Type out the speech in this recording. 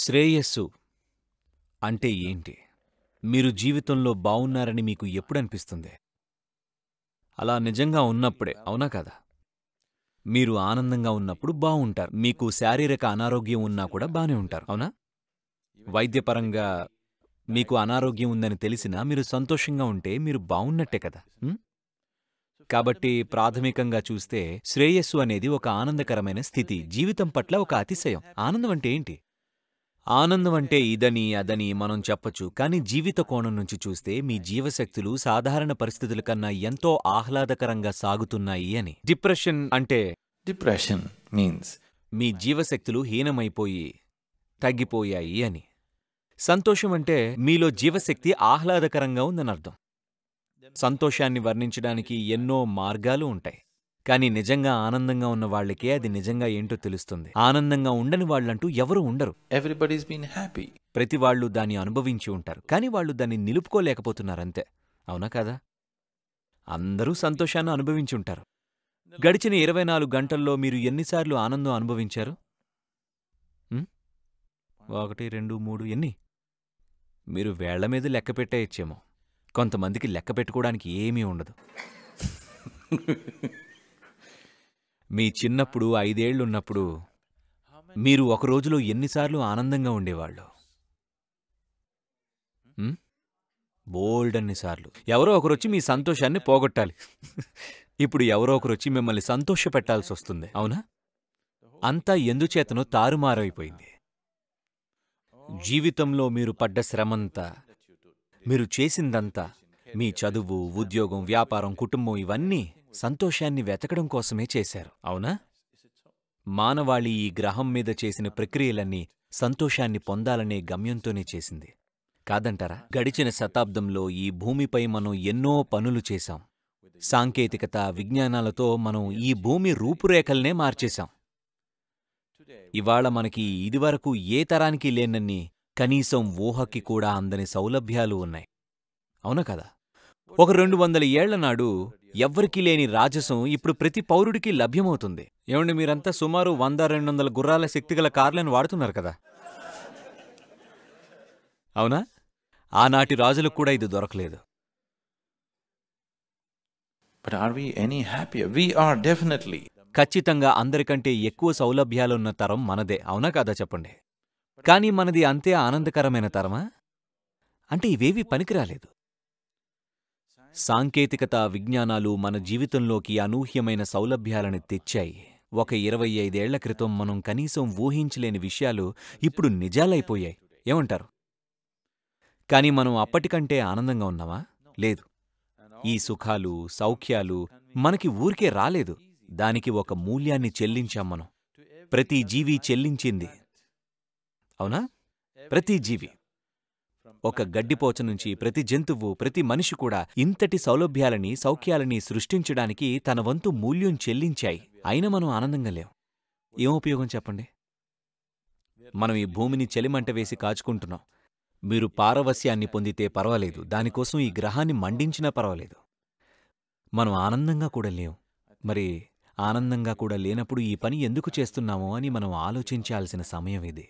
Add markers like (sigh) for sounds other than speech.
శ్రేయస్సు అంటే ఏంటి మీరు జీవితంలో బావున్నారని మీకు ఎప్పుడనిపిస్తుంది అలా నిజంగా ఉన్నప్పుడే అవునా కదా మీరు ఆనందంగా ఉన్నప్పుడు బావుంటారు మీకు శారీరక అనారోగ్యం ఉన్నా కూడా బానే ఉంటారు అవునా వైద్యపరంగా మీకు అనారోగ్యం ఉందని తెలిసినా మీరు సంతోషంగా ఉంటే మీరు బావున్నట్టే కదా కాబట్టి ప్రాథమికంగా చూస్తే శ్రేయస్సు అనేది ఒక ఆనందకరమైన స్థితి జీవితం పట్ల ఒక అతిశయం ఆనందం అంటే ఏంటి ఆనందం అంటే ఇదని అదని మనం చెప్పచ్చు కాని జీవిత కోణం నుంచి చూస్తే మీ జీవశక్తులు సాధారణ పరిస్థితుల కన్నా ఎంతో ఆహ్లాదకరంగా సాగుతున్నాయి అని డిప్రెషన్ అంటే డిప్రెషన్ మీన్స్ మీ జీవశక్తులు హీనమైపోయి తగ్గిపోయాయి అని సంతోషం అంటే మీలో జీవశక్తి ఆహ్లాదకరంగా ఉందని అర్థం సంతోషాన్ని వర్ణించడానికి ఎన్నో మార్గాలు ఉంటాయి కానీ నిజంగా ఆనందంగా ఉన్న వాళ్ళకే అది నిజంగా ఏంటో తెలుస్తుంది ఆనందంగా ఉండని వాళ్ళంటూ ఎవరూ ఉండరు ఎవ్రీబడీస్ బీన్ హ్యాపీ ప్రతి వాళ్ళు దాన్ని అనుభవించి ఉంటారు కానీ వాళ్ళు దాన్ని నిలుపుకోలేకపోతున్నారంతే అవునా కదా అందరూ సంతోషాన్ని అనుభవించి ఉంటారు గడిచిన ఇరవై నాలుగు గంటల్లో మీరు ఎన్నిసార్లు ఆనందం అనుభవించారు ఒకటి రెండు మూడు ఎన్ని మీరు వేళ్ల మీద లెక్క పెట్టేయచ్చేమో కొంతమందికి లెక్క పెట్టుకోవడానికి ఏమీ ఉండదు (laughs) మీ చిన్నప్పుడు ఐదేళ్లున్నప్పుడు మీరు ఒక రోజులో ఎన్నిసార్లు ఆనందంగా ఉండేవాళ్ళు బోల్డ్ అన్నిసార్లు ఎవరో ఒకరు వచ్చి మీ సంతోషాన్ని పోగొట్టాలి ఇప్పుడు ఎవరో ఒకరు వచ్చి మిమ్మల్ని సంతోష పెట్టాల్సి వస్తుంది అవునా అంతా ఎందుచేతనో తారుమారైపోయింది జీవితంలో మీరు పడ్డ శ్రమంతా మీరు చేసిందంతా మీ చదువు ఉద్యోగం వ్యాపారం కుటుంబం ఇవన్నీ సంతోషాన్ని వెతకడం కోసమే చేశారు అవునా మానవాళి ఈ గ్రహం మీద చేసిన ప్రక్రియలన్నీ సంతోషాన్ని పొందాలనే గమ్యంతోనే చేసింది కాదంటారా గడిచిన శతాబ్దంలో ఈ భూమిపై మనం ఎన్నో పనులు చేశాం సాంకేతికత విజ్ఞానాలతో మనం ఈ భూమి రూపురేఖల్నే మార్చేశాం ఇవాళ మనకి ఇదివరకు ఏ తరానికి లేనన్ని కనీసం ఊహకి కూడా అందని సౌలభ్యాలు ఉన్నాయి అవునా కదా ఒక రెండు వందల ఏళ్ల నాడు ఎవ్వరికీ లేని రాజసం ఇప్పుడు ప్రతి పౌరుడికి లభ్యమవుతుంది ఏమండి మీరంతా సుమారు వంద రెండు వందల గుర్రాల శక్తిగల కార్లను వాడుతున్నారు కదా అవునా ఆనాటి రాజులకు కూడా ఇది దొరకలేదు ఖచ్చితంగా అందరికంటే ఎక్కువ సౌలభ్యాలున్న తరం మనదే అవునా కాదా చెప్పండి కానీ మనది అంతే ఆనందకరమైన తరమా అంటే ఇవేవి పనికిరాలేదు సాంకేతికత విజ్ఞానాలు మన జీవితంలోకి అనూహ్యమైన సౌలభ్యాలను తెచ్చాయి ఒక ఇరవై ఐదేళ్ల క్రితం మనం కనీసం ఊహించలేని విషయాలు ఇప్పుడు నిజాలైపోయాయి ఏమంటారు కాని మనం అప్పటికంటే ఆనందంగా ఉన్నామా లేదు ఈ సుఖాలు సౌఖ్యాలు మనకి ఊరికే రాలేదు దానికి ఒక మూల్యాన్ని చెల్లించాం మనం ప్రతి జీవి చెల్లించింది అవునా ప్రతి జీవి ఒక గడ్డిపోచ నుంచి ప్రతి జంతువు ప్రతి మనిషి కూడా ఇంతటి సౌలభ్యాలని సౌఖ్యాలని సృష్టించడానికి తన వంతు మూల్యం చెల్లించాయి అయినా మనం ఆనందంగా లేవు ఏం ఉపయోగం చెప్పండి మనం ఈ భూమిని చెలిమంట వేసి కాచుకుంటున్నాం మీరు పారవస్యాన్ని పొందితే పర్వాలేదు దానికోసం ఈ గ్రహాన్ని మండించినా పర్వాలేదు మనం ఆనందంగా కూడా లేవు మరి ఆనందంగా కూడా లేనప్పుడు ఈ పని ఎందుకు చేస్తున్నామో అని మనం ఆలోచించాల్సిన సమయం ఇది